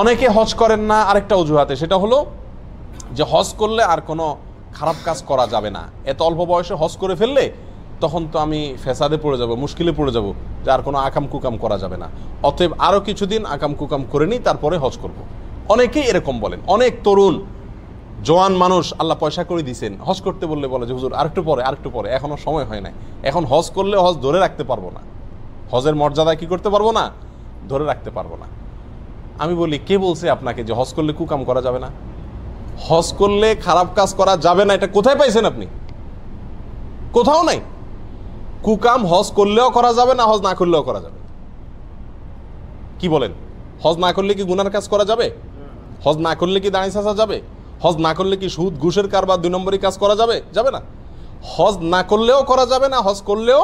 অনেকে হজ করেন না আরেকটা অজুহাতে সেটা হলো যে হজ করলে আর কোনো খারাপ কাজ করা যাবে না এত অল্প বয়সে হজ করে ফেললে তখন তো আমি ফেসাদে পড়ে যাব মুশকিলে পড়ে যাব যে আর কোনো আকাম কুকাম করা যাবে না অতএব আরও কিছুদিন আকাম কুকাম করে নিই তারপরে হজ করব। অনেকেই এরকম বলেন অনেক তরুণ জোয়ান মানুষ আল্লাহ পয়সা করে দিয়েছেন হজ করতে বললে বলে যে হুজুর আরেকটু পরে আরেকটু পরে এখনও সময় হয় নাই এখন হজ করলে হজ ধরে রাখতে পারবো না হজের মর্যাদা কি করতে পারবো না ধরে রাখতে পারবো না আমি বলি কে বলছে আপনাকে যে হজ করলে কুকাম করা যাবে না হজ করলে খারাপ কাজ করা যাবে না এটা কোথায় পাইছেন আপনি কোথাও নাই কুকাম হজ করলেও করা যাবে না হজ না করলেও করা যাবে কি বলেন হজ না করলে কি গুনার কাজ করা যাবে হজ না করলে কি দাঁড়িয়ে সাজা যাবে হজ না করলে কি সুদ ঘুষের কারবার দুই নম্বরই কাজ করা যাবে যাবে না হজ না করলেও করা যাবে না হজ করলেও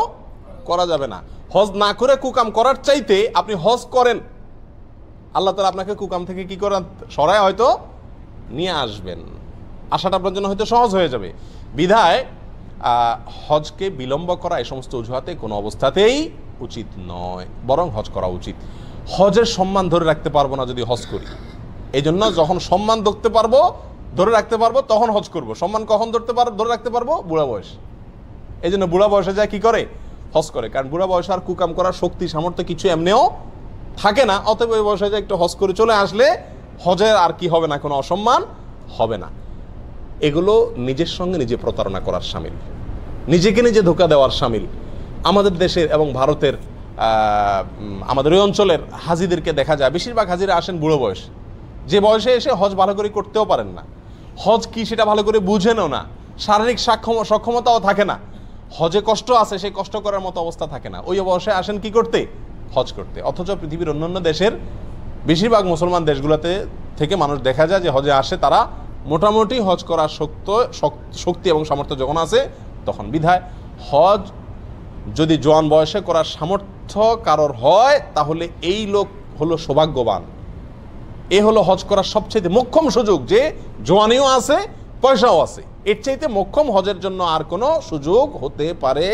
করা যাবে না হজ না করে কুকাম করার চাইতে আপনি হজ করেন আল্লাহ তালা আপনাকে কুকাম থেকে কি করার সরায় হয়তো নিয়ে আসবেন আসাটা আপনার জন্য হয়তো সহজ হয়ে যাবে বিধায় হজকে বিলম্ব করা এই সমস্ত অজুহাতে কোনো অবস্থাতেই উচিত নয় বরং হজ করা উচিত হজের সম্মান ধরে রাখতে পারবো না যদি হজ করি এই জন্য যখন সম্মান ধরতে পারবো ধরে রাখতে পারবো তখন হজ করব সম্মান কখন ধরতে পারবো ধরে রাখতে পারবো বুড়া বয়স এই জন্য বুড়া বয়সে যায় কি করে হজ করে কারণ বুড়া বয়সে আর কুকাম করার শক্তি সামর্থ্য কিছু এমনিও থাকে না অতএব ওই বয়সে যে একটু হজ করে চলে আসলে হজের আর কি হবে না কোনো অসম্মান হবে না এগুলো নিজের সঙ্গে নিজে প্রতারণা করার সামিল নিজেকে নিজে ধোকা দেওয়ার সামিল আমাদের দেশের এবং ভারতের আমাদের ওই অঞ্চলের হাজিদেরকে দেখা যায় বেশিরভাগ হাজিরা আসেন বুড়ো বয়স যে বয়সে এসে হজ ভালো করে করতেও পারেন না হজ কি সেটা ভালো করে বুঝেনও না শারীরিক সাক্ষম সক্ষমতাও থাকে না হজে কষ্ট আছে সেই কষ্ট করার মতো অবস্থা থাকে না ওই বয়সে আসেন কি করতে হজ করতে অথচ পৃথিবীর অন্যান্য দেশের বেশিরভাগ মুসলমান দেশগুলোতে থেকে মানুষ দেখা যায় যে হজে আসে তারা মোটামুটি হজ করার শক্ত শক্তি এবং সামর্থ্য যখন আছে তখন বিধায় হজ যদি জোয়ান বয়সে করার সামর্থ্য কারোর হয় তাহলে এই লোক হলো সৌভাগ্যবান এ হলো হজ করার সবচেয়ে মোক্ষম সুযোগ যে জোয়ানিও আছে পয়সাও আছে এর চাইতে মোক্ষম হজের জন্য আর কোনো সুযোগ হতে পারে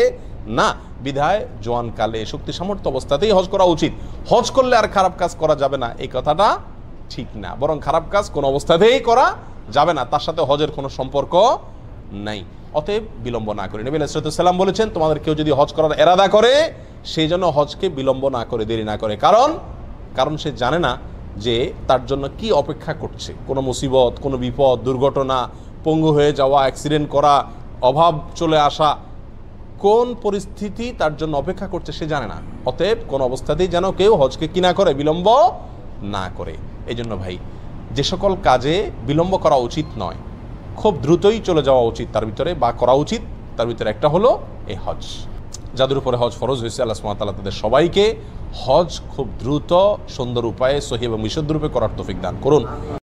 না বিধায় জোয়ানকালে শক্তি সামর্থ্য অবস্থাতেই হজ করা উচিত হজ করলে আর খারাপ কাজ করা যাবে না এই কথাটা ঠিক না বরং খারাপ কাজ কোনো অবস্থাতেই করা যাবে না তার সাথে হজের কোনো সম্পর্ক নাই অতএব বিলম্ব না করে নেবেন সালাম বলেছেন তোমাদের কেউ যদি হজ করার এরাদা করে সেই জন্য হজকে বিলম্ব না করে দেরি না করে কারণ কারণ সে জানে না যে তার জন্য কি অপেক্ষা করছে কোনো মুসিবত কোনো বিপদ দুর্ঘটনা পঙ্গু হয়ে যাওয়া অ্যাক্সিডেন্ট করা অভাব চলে আসা কোন পরিস্থিতি তার জন্য অপেক্ষা করছে সে জানে না অতএব কোন অবস্থাতেই যেন কেউ হজকে কিনা করে বিলম্ব না করে এই জন্য ভাই যে সকল কাজে বিলম্ব করা উচিত নয় খুব দ্রুতই চলে যাওয়া উচিত তার ভিতরে বা করা উচিত তার ভিতরে একটা হলো এই হজ যাদের উপরে হজ ফরজ হয়েছে আল্লাহ সুমাতাল্লাহ তাদের সবাইকে হজ খুব দ্রুত সুন্দর উপায়ে সহি এবং বিশুদ্ধরূপে করার তফিক দান করুন